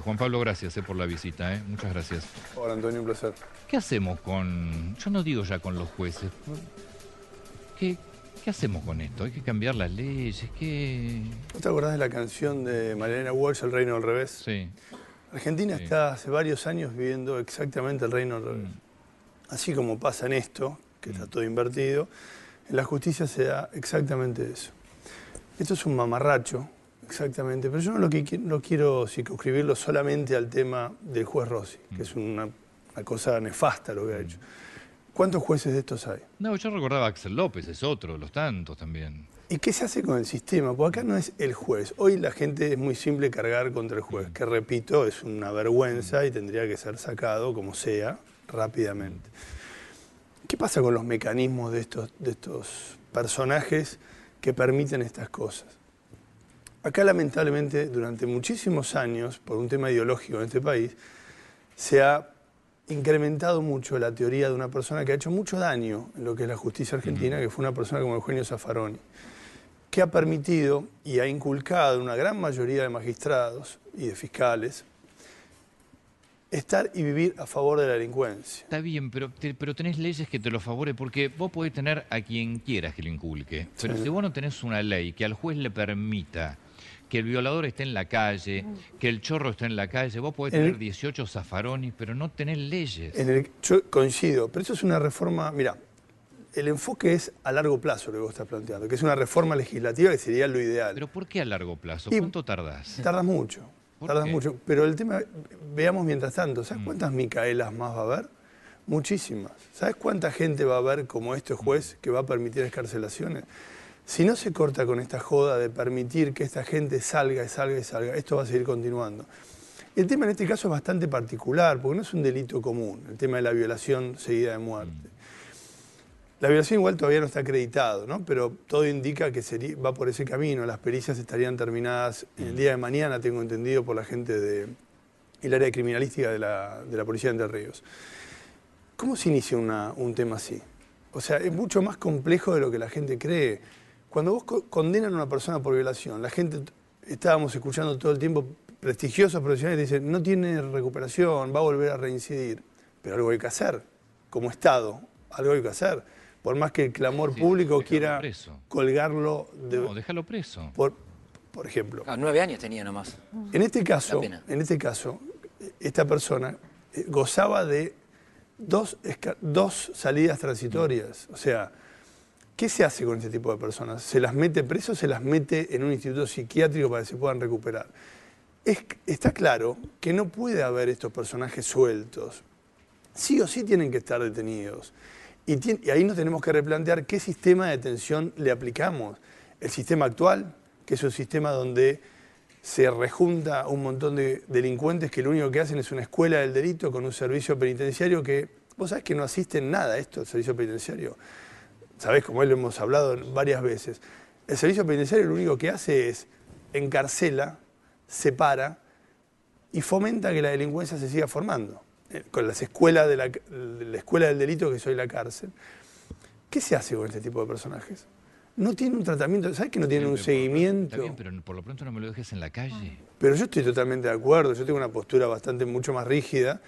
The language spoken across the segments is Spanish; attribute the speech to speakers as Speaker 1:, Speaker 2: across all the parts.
Speaker 1: Juan Pablo, gracias eh, por la visita, eh. muchas gracias. Hola Antonio, un placer. ¿Qué hacemos con, yo no digo ya con los jueces, ¿qué, hacemos con esto? Hay que cambiar las leyes, ¿qué...? ¿No
Speaker 2: te acordás de la canción de Mariana Walsh, El Reino al Revés? Sí.
Speaker 1: Argentina está hace
Speaker 2: varios años viviendo exactamente el reino al revés. Mm. Así como pasa en esto, que está mm. todo invertido, en la justicia se da exactamente eso. Esto es un mamarracho, Exactamente, pero yo no lo, que, no quiero circunscribirlo solamente al tema del juez Rossi, que mm. es una, cosa nefasta lo que ha mm. hecho. ¿Cuántos jueces de estos hay?
Speaker 1: No, yo recordaba a Axel López, es otro, los tantos también. ¿Y qué se hace con el sistema? Porque acá no es
Speaker 2: el juez. Hoy la gente es muy simple cargar contra el juez, mm. que repito, es una vergüenza y tendría que ser sacado como sea rápidamente. ¿Qué pasa con los mecanismos de estos, de estos personajes que permiten estas cosas? Acá lamentablemente durante muchísimos años, por un tema ideológico en este país, se ha incrementado mucho la teoría de una persona que ha hecho mucho daño en lo que es la justicia argentina, que fue una persona como Eugenio Zaffaroni, que ha permitido y ha inculcado a una gran mayoría de magistrados y de fiscales estar y vivir
Speaker 1: a favor de la delincuencia. Está bien, pero, pero tenés leyes que te lo favore, porque vos podés tener a quien quieras que lo inculque, pero si vos no tenés una ley que al juez le permita que el violador esté en la calle, que el chorro esté en la calle. Vos podés tener 18 zafaronis, pero no tener leyes. En
Speaker 2: el... yo coincido, pero eso es una reforma, mira, el enfoque es a largo plazo lo que vos estás planteando, que es una reforma legislativa que sería lo ideal. ¿Pero por
Speaker 1: qué a largo plazo? ¿Cuánto y tardás? Tardas
Speaker 2: mucho, tardas mucho. Pero el tema, veamos mientras tanto, ¿sabes mm. cuántas Micaelas más va a haber? Muchísimas. ¿Sabes cuánta gente va a haber como este juez mm. que va a permitir escarcelaciones? Si no se corta con esta joda de permitir que esta gente salga y salga y salga, esto va a seguir continuando. El tema en este caso es bastante particular, porque no es un delito común, el tema de la violación seguida de muerte. Mm. La violación igual todavía no está acreditado, pero todo indica que va por ese camino. Las pericias estarían terminadas el mm. día de mañana, tengo entendido, por la gente del área criminalística de la, de la, Policía de Entre Ríos. ¿Cómo se inicia un tema así? O sea, es mucho más complejo de lo que la gente cree. Cuando vos condenan a una persona por violación, la gente, estábamos escuchando todo el tiempo prestigiosos profesionales dicen, no tiene recuperación, va a volver a reincidir, pero algo hay que hacer, como Estado, algo hay que hacer. Por más que el clamor público quiera colgarlo de... No, déjalo preso. Por, por ejemplo.
Speaker 1: a ah, nueve años tenía nomás.
Speaker 2: En este caso, en este caso, esta persona eh, gozaba de dos, dos salidas transitorias. O sea, ¿Qué se hace con este tipo de personas? ¿Se las mete preso se las mete en un instituto psiquiátrico para que se puedan recuperar? está claro que no puede haber estos personajes sueltos. Sí o sí tienen que estar detenidos. Y, ahí nos tenemos que replantear qué sistema de detención le aplicamos. El sistema actual, que es un sistema donde se rejunta un montón de delincuentes que lo único que hacen es una escuela del delito con un servicio penitenciario que, vos sabés que no asisten nada a esto, el servicio penitenciario. Sabes como él lo hemos hablado varias veces, el servicio penitenciario lo único que hace es encarcela, separa y fomenta que la delincuencia se siga formando. Eh, con las escuelas de la, la escuela del delito, que soy la cárcel. ¿Qué se hace con este tipo de personajes? No tiene un tratamiento, ¿sabes que no tiene un seguimiento? Está bien, pero
Speaker 1: por lo pronto no me lo dejes en la calle.
Speaker 2: Pero yo estoy totalmente de acuerdo, yo tengo una postura bastante mucho más rígida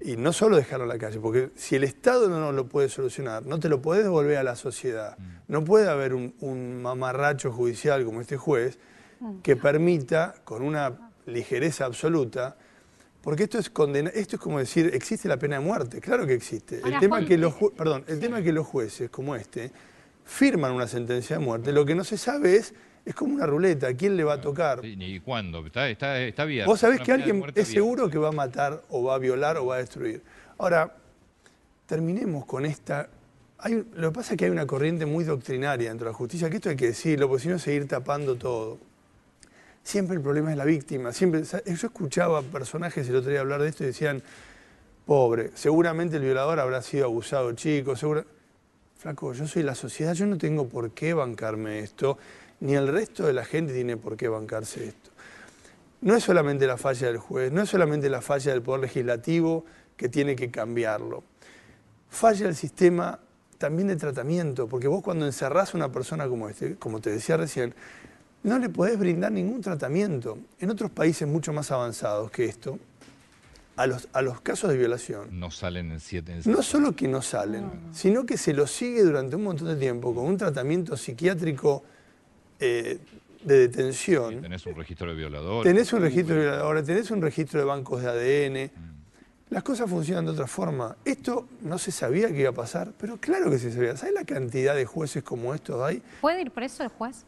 Speaker 2: y no solo dejarlo en la calle, porque si el Estado no lo puede solucionar, no te lo puedes devolver a la sociedad. Mm. No puede haber un, mamarracho judicial como este juez mm. que permita, con una ligereza absoluta, porque esto es esto es como decir, existe la pena de muerte, claro que existe. El tema que los eh, perdón, el tema que los jueces como este firman una sentencia de muerte. Lo que no se sabe es, es como una ruleta, ¿quién
Speaker 1: le va a ah, tocar? ni cuándo, está, está, Vos sabés que alguien es seguro
Speaker 2: que va a matar o va a violar o va a destruir. Ahora, terminemos con esta... lo que pasa es que hay una corriente muy doctrinaria dentro de la justicia, que esto hay que decirlo, porque si no seguir tapando todo. Siempre el problema es la víctima. Siempre, yo escuchaba personajes el otro día hablar de esto y decían, pobre, seguramente el violador habrá sido abusado chico, seguro flaco, yo soy la sociedad, yo no tengo por qué bancarme esto, ni el resto de la gente tiene por qué bancarse esto. No es solamente la falla del juez, no es solamente la falla del Poder Legislativo que tiene que cambiarlo. Falla el sistema también de tratamiento, porque vos cuando encerrás a una persona como este, como te decía recién, no le podés brindar ningún tratamiento. En otros países mucho más avanzados que esto, a
Speaker 1: los, casos de violación. No salen en siete. En
Speaker 2: No solo que no salen, sino que se los sigue durante un montón de tiempo con un tratamiento psiquiátrico eh, de detención.
Speaker 1: tenés un registro de violadores. Tenés un registro de
Speaker 2: violadores, tenés un registro de bancos de ADN. Mm. Las cosas funcionan de otra forma. Esto no se sabía que iba a pasar, pero claro que se sabía. ¿Sabes la cantidad de jueces como estos hay?
Speaker 1: ¿Puede ir preso el juez?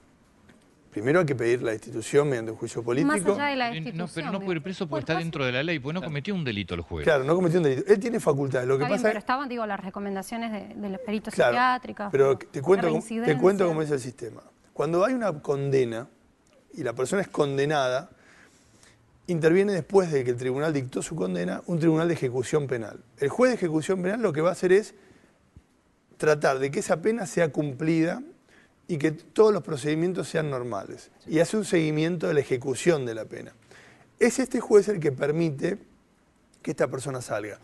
Speaker 2: Primero hay que pedir la
Speaker 1: institución mediante un juicio político. Más allá de la destitución. pero no puede ir preso porque está dentro de la ley, porque no cometió un delito el juez. Claro, no
Speaker 2: cometió un delito. Él
Speaker 1: tiene facultades. Lo que pero
Speaker 2: estaban, digo, las recomendaciones de, de los peritos claro, psiquiátricos. Pero te te cuento cómo es el sistema. Cuando hay una condena y la persona es condenada, interviene después de que el tribunal dictó su condena un tribunal de ejecución penal. El juez de ejecución penal lo que va a hacer es tratar de que esa pena sea cumplida y que todos los procedimientos sean normales. Y hace un seguimiento de la ejecución de la pena. Es este juez el que permite que esta persona salga.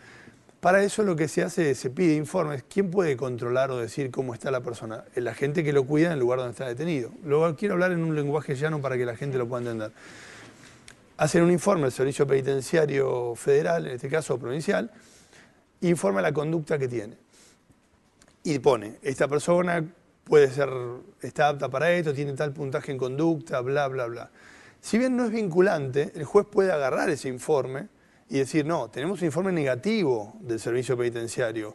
Speaker 2: Para eso lo que se hace se pide informes. ¿Quién puede controlar o decir cómo está la persona? La gente que lo cuida en el lugar donde está detenido. luego quiero hablar en un lenguaje llano para que la gente lo pueda entender. Hacen un informe el Servicio Penitenciario Federal, en este caso provincial, informa la conducta que tiene. Y pone, esta persona puede ser, está apta para esto, tiene tal puntaje en conducta, bla, bla, bla. Si bien no es vinculante, el juez puede agarrar ese informe y decir, no, tenemos un informe negativo del servicio penitenciario.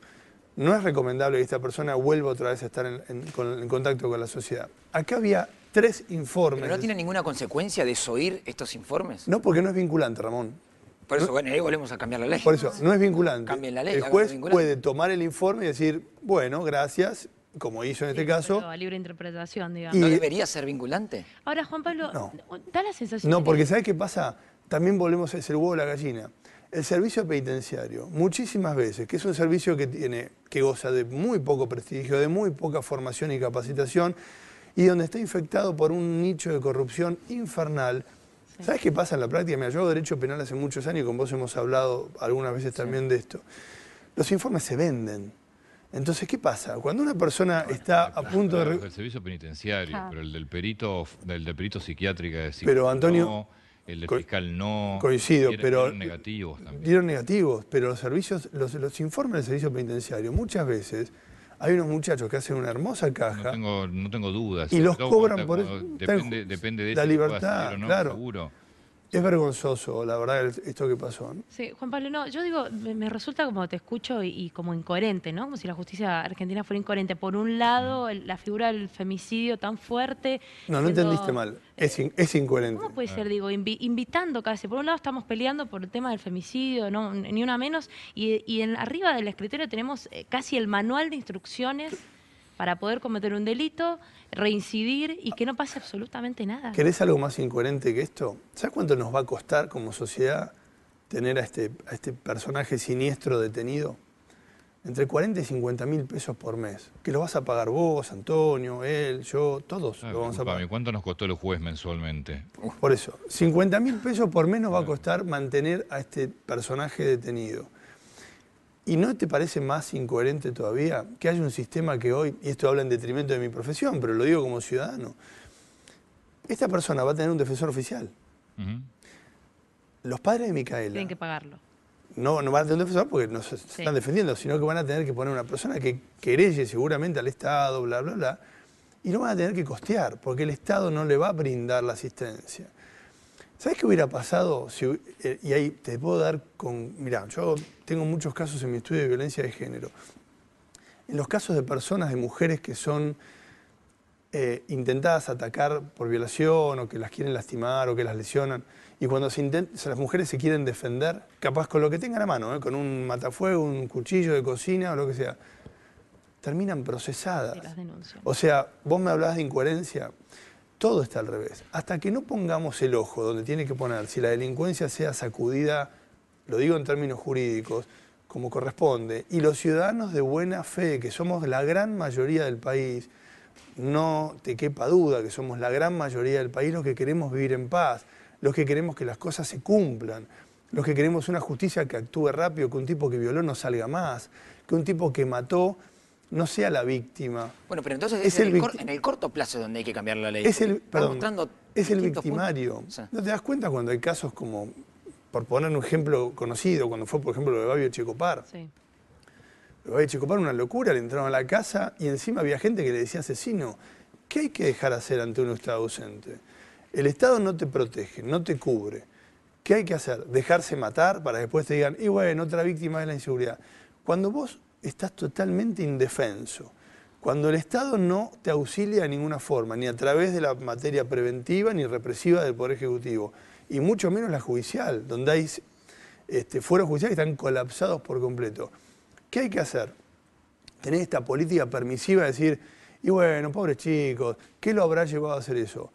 Speaker 2: No es recomendable que esta persona vuelva otra vez a estar en, contacto con la sociedad. Acá había tres informes. ¿Pero no tiene ninguna
Speaker 1: consecuencia desoír estos informes? No, porque
Speaker 2: no es vinculante, Ramón.
Speaker 1: Por eso, bueno, ahí volvemos a cambiar la ley. Por eso, no es vinculante. Cambien la ley. El juez puede
Speaker 2: tomar el informe y decir, bueno, gracias, como hizo en este caso.
Speaker 1: libre interpretación, Y, ¿No debería ser
Speaker 2: vinculante?
Speaker 1: Ahora, Juan Pablo, no. da la sensación. No, porque ¿sabes
Speaker 2: qué pasa? También volvemos, a ser huevo de la gallina. El servicio penitenciario, muchísimas veces, que es un servicio que tiene, que goza de muy poco prestigio, de muy poca formación y capacitación, y donde está infectado por un nicho de corrupción infernal. ¿Sabes qué pasa en la práctica? Me ha hago derecho penal hace muchos años y con vos hemos hablado algunas veces también de esto. Los informes se venden. Entonces, ¿qué pasa? Cuando una persona está a punto de... El
Speaker 1: servicio penitenciario, ah. pero el del perito, del del perito psiquiátrica Pero Antonio... el del fiscal no... Coincido, pero... Dieron negativos también.
Speaker 2: Dieron negativos, pero los servicios, los, los informes del servicio penitenciario muchas veces hay unos muchachos que hacen una hermosa caja.
Speaker 1: No tengo, dudas. Y los cobran por eso. Depende, depende, de la libertad, claro.
Speaker 2: Es vergonzoso, la verdad, esto que pasó.
Speaker 1: Sí, Juan Pablo, no, yo digo, me, resulta como te escucho y, como incoherente, ¿no? Como si la justicia argentina fuera incoherente. Por un lado, mm. la figura del femicidio tan fuerte. No, no entendiste
Speaker 2: mal. Eh, es, incoherente. ¿Cómo puede ah. ser,
Speaker 1: digo, invitando casi? Por un lado, estamos peleando por el tema del femicidio, no, ni una menos, y, y en, arriba del escritorio tenemos eh, casi el manual de instrucciones para poder cometer un delito, reincidir y que no pase absolutamente nada. ¿Querés algo
Speaker 2: más incoherente que esto? ¿Sabes cuánto nos va a costar como sociedad tener a este, este personaje siniestro detenido? Entre 40 y 50 mil pesos por mes. Que lo vas a pagar vos, Antonio, él, yo, todos ah, lo vamos a pagar.
Speaker 1: ¿Cuánto nos costó el juez mensualmente?
Speaker 2: Por eso, 50 mil pesos por mes nos va a costar mantener a este personaje detenido. ¿Y no te parece más incoherente todavía que haya un sistema que hoy, y esto habla en detrimento de mi profesión, pero lo digo como ciudadano, esta persona va a tener un defensor oficial. Los padres de Micaela... Tienen que pagarlo. No, van a tener un defensor porque no se están defendiendo, sino que van a tener que poner una persona que querelle seguramente al Estado, bla, bla, bla, y no van a tener que costear, porque el Estado no le va a brindar la asistencia. ¿Sabes qué hubiera pasado? Si, eh, y ahí te puedo dar con. Mirá, yo tengo muchos casos en mi estudio de violencia de género. En los casos de personas, de mujeres que son eh, intentadas atacar por violación o que las quieren lastimar o que las lesionan, y cuando se las mujeres se quieren defender, capaz con lo que tengan a mano, eh, con un matafuego, un cuchillo de cocina o lo que sea, terminan procesadas. O sea, vos me hablabas de incoherencia. Todo está al revés. Hasta que no pongamos el ojo donde tiene que poner, si la delincuencia sea sacudida, lo digo en términos jurídicos, como corresponde, y los ciudadanos de buena fe, que somos la gran mayoría del país, no te quepa duda que somos la gran mayoría del país los que queremos vivir en paz, los que queremos que las cosas se cumplan, los que queremos una justicia que actúe rápido, que un tipo que violó no salga más, que un tipo que mató no sea la víctima.
Speaker 1: Bueno, pero entonces es, el en, el corto plazo donde hay que cambiar la ley. Es el, perdón, es el victimario.
Speaker 2: ¿No te das cuenta cuando hay casos como, por poner un ejemplo conocido, cuando fue por ejemplo lo de Babio Chicopar? Sí. Lo de Babio Chicopar, una locura, le entraron a la casa y encima había gente que le decía asesino. ¿Qué hay que dejar hacer ante un Estado ausente? El Estado no te protege, no te cubre. ¿Qué hay que hacer? ¿Dejarse matar para después te digan, y bueno, otra víctima es la inseguridad? Cuando vos estás totalmente indefenso. Cuando el Estado no te auxilia de ninguna forma, ni a través de la materia preventiva ni represiva del Poder Ejecutivo, y mucho menos la judicial, donde hay este, fueros judiciales que están colapsados por completo. ¿Qué hay que hacer? Tener esta política permisiva de decir, y bueno, pobres chicos, ¿qué lo habrá llevado a hacer eso?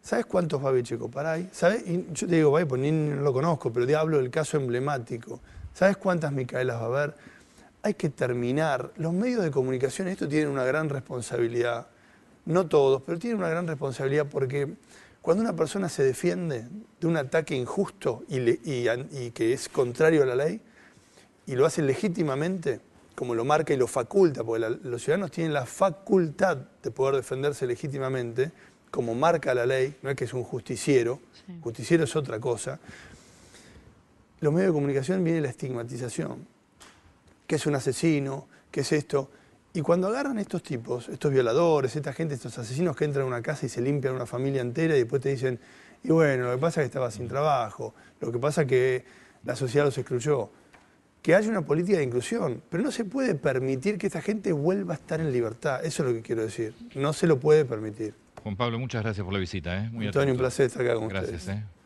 Speaker 2: ¿Sabes cuántos va para ahí ¿Sabes? Y yo te digo, pues ni, no lo conozco, pero te hablo del caso emblemático. ¿Sabes cuántas Micaelas va a haber? hay que terminar. Los medios de comunicación, esto tienen una gran responsabilidad, no todos, pero tienen una gran responsabilidad porque cuando una persona se defiende de un ataque injusto y, que es contrario a la ley, y lo hace legítimamente, como lo marca y lo faculta, porque los ciudadanos tienen la facultad de poder defenderse legítimamente, como marca la ley, no es que es un justiciero, justiciero es otra cosa, los medios de comunicación viene la estigmatización que es un asesino, que es esto. Y cuando agarran estos tipos, estos violadores, esta gente, estos asesinos que entran a una casa y se limpian una familia entera y después te dicen, y bueno, lo que pasa es que estaba sin trabajo, lo que pasa es que la sociedad los excluyó. Que haya una política de inclusión, pero no se puede permitir que esta gente vuelva a estar en libertad, eso es lo que quiero decir, no se lo puede permitir.
Speaker 1: Juan Pablo, muchas gracias por la visita. ¿eh? Antonio, un placer estar acá con ustedes. Gracias. ¿eh?